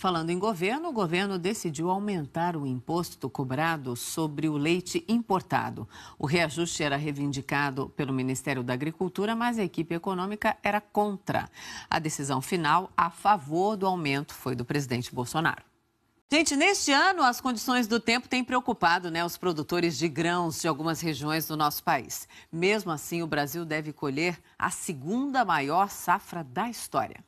Falando em governo, o governo decidiu aumentar o imposto cobrado sobre o leite importado. O reajuste era reivindicado pelo Ministério da Agricultura, mas a equipe econômica era contra. A decisão final a favor do aumento foi do presidente Bolsonaro. Gente, neste ano as condições do tempo têm preocupado né, os produtores de grãos de algumas regiões do nosso país. Mesmo assim, o Brasil deve colher a segunda maior safra da história.